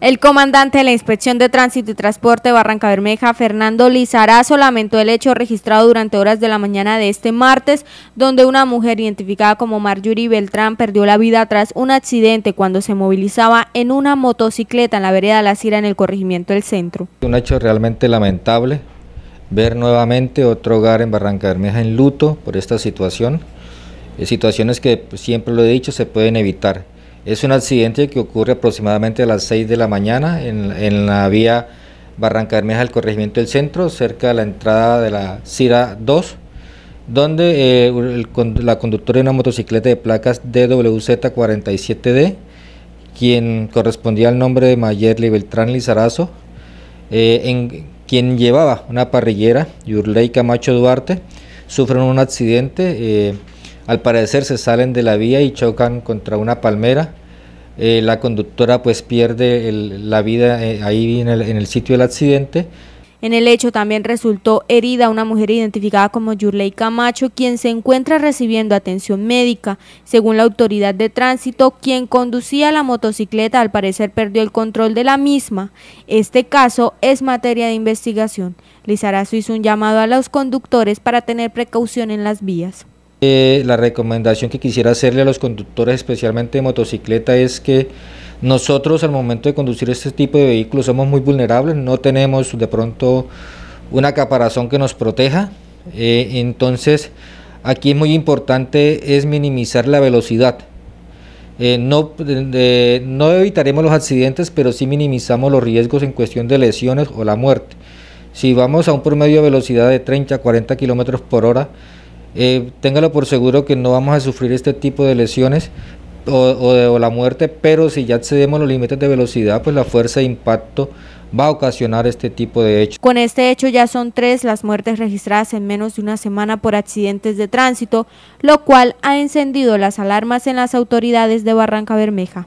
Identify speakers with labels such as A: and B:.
A: El comandante de la Inspección de Tránsito y Transporte de Barranca Bermeja, Fernando Lizarazo, lamentó el hecho registrado durante horas de la mañana de este martes, donde una mujer identificada como Marjorie Beltrán perdió la vida tras un accidente cuando se movilizaba en una motocicleta en la vereda de La Cira en el corregimiento del centro.
B: Un hecho realmente lamentable, ver nuevamente otro hogar en Barranca Bermeja en luto por esta situación, eh, situaciones que pues, siempre lo he dicho se pueden evitar es un accidente que ocurre aproximadamente a las 6 de la mañana en, la vía Barranca Bermeja del Corregimiento del Centro, cerca de la entrada de la CIRA 2, donde eh, la conductora de una motocicleta de placas DWZ47D, quien correspondía al nombre de Mayerly Beltrán Lizarazo, eh, en, quien llevaba una parrillera, Yurley Camacho Duarte, sufren un accidente. Eh, al parecer se salen de la vía y chocan contra una palmera. Eh, la conductora pues pierde la vida eh, ahí en el, en el sitio del accidente.
A: En el hecho también resultó herida una mujer identificada como Yurley Camacho, quien se encuentra recibiendo atención médica. Según la autoridad de tránsito, quien conducía la motocicleta al parecer perdió el control de la misma. Este caso es materia de investigación. Lizarazo hizo un llamado a los conductores para tener precaución en las vías.
B: Eh, la recomendación que quisiera hacerle a los conductores, especialmente de motocicleta, es que nosotros al momento de conducir este tipo de vehículos somos muy vulnerables, no tenemos de pronto una caparazón que nos proteja, eh, entonces aquí es muy importante es minimizar la velocidad. Eh, no, evitaremos los accidentes, pero sí minimizamos los riesgos en cuestión de lesiones o la muerte. Si vamos a un promedio de velocidad de 30 a 40 kilómetros por hora, eh, téngalo por seguro que no vamos a sufrir este tipo de lesiones o, la muerte, pero si ya excedemos los límites de velocidad, pues la fuerza de impacto va a ocasionar este tipo de hechos.
A: Con este hecho ya son tres las muertes registradas en menos de una semana por accidentes de tránsito, lo cual ha encendido las alarmas en las autoridades de Barranca Bermeja.